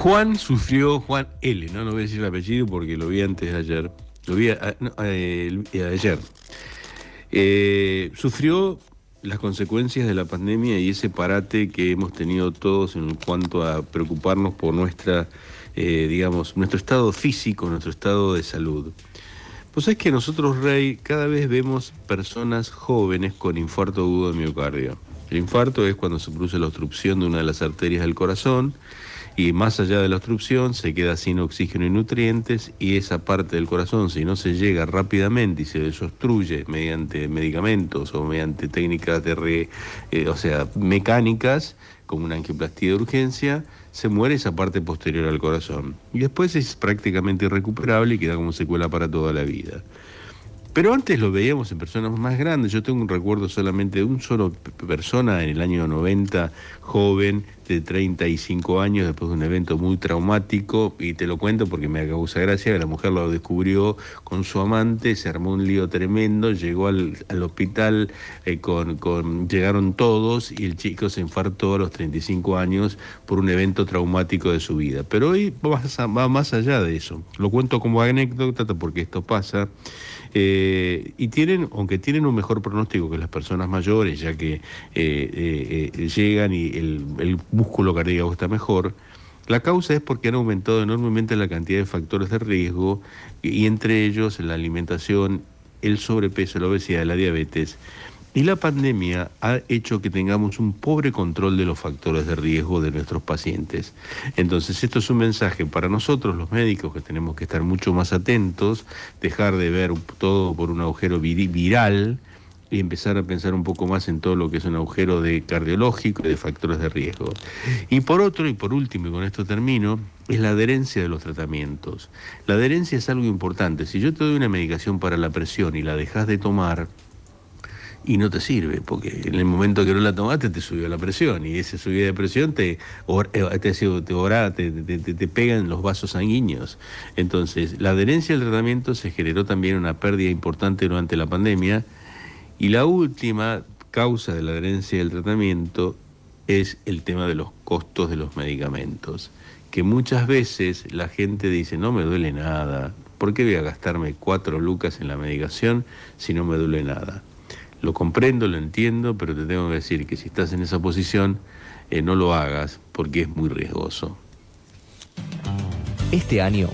Juan sufrió, Juan L, ¿no? no voy a decir el apellido porque lo vi antes ayer, lo vi ayer, eh, sufrió las consecuencias de la pandemia y ese parate que hemos tenido todos en cuanto a preocuparnos por nuestra, eh, digamos, nuestro estado físico, nuestro estado de salud. Pues es que nosotros, Rey, cada vez vemos personas jóvenes con infarto agudo de miocardio. El infarto es cuando se produce la obstrucción de una de las arterias del corazón y más allá de la obstrucción se queda sin oxígeno y nutrientes y esa parte del corazón si no se llega rápidamente y se desobstruye mediante medicamentos o mediante técnicas de eh, o sea, mecánicas como una angioplastía de urgencia, se muere esa parte posterior al corazón y después es prácticamente irrecuperable y queda como secuela para toda la vida. Pero antes lo veíamos en personas más grandes. Yo tengo un recuerdo solamente de un solo persona en el año 90, joven, 35 este, años después de un evento muy traumático, y te lo cuento porque me causa gracia, la mujer lo descubrió con su amante, se armó un lío tremendo, llegó al, hospital, eh, con, llegaron todos y el chico se infartó a los 35 años por un evento traumático de su vida. Pero hoy va más allá de eso, lo cuento como anécdota porque esto pasa. Eh, y tienen, aunque tienen un mejor pronóstico que las personas mayores, ya que eh, llegan y el, el músculo cardíaco está mejor. La causa es porque han aumentado enormemente la cantidad de factores de riesgo y entre ellos la alimentación, el sobrepeso, la obesidad, la diabetes. Y la pandemia ha hecho que tengamos un pobre control de los factores de riesgo de nuestros pacientes. Entonces, esto es un mensaje para nosotros, los médicos, que tenemos que estar mucho más atentos, dejar de ver todo por un agujero viral y empezar a pensar un poco más en todo lo que es un agujero de cardiológico y de factores de riesgo. Y por otro, y por último, y con esto termino, es la adherencia de los tratamientos. La adherencia es algo importante. Si yo te doy una medicación para la presión y la dejas de tomar, y no te sirve, porque en el momento que no la tomaste te subió la presión y esa subida de presión te, eh, te, te, te, te pega los vasos sanguíneos. Entonces, la adherencia al tratamiento se generó también una pérdida importante durante la pandemia y la última causa de la adherencia del tratamiento es el tema de los costos de los medicamentos, que muchas veces la gente dice, no me duele nada, ¿por qué voy a gastarme cuatro lucas en la medicación si no me duele nada? Lo comprendo, lo entiendo, pero te tengo que decir que si estás en esa posición, eh, no lo hagas porque es muy riesgoso. Este año...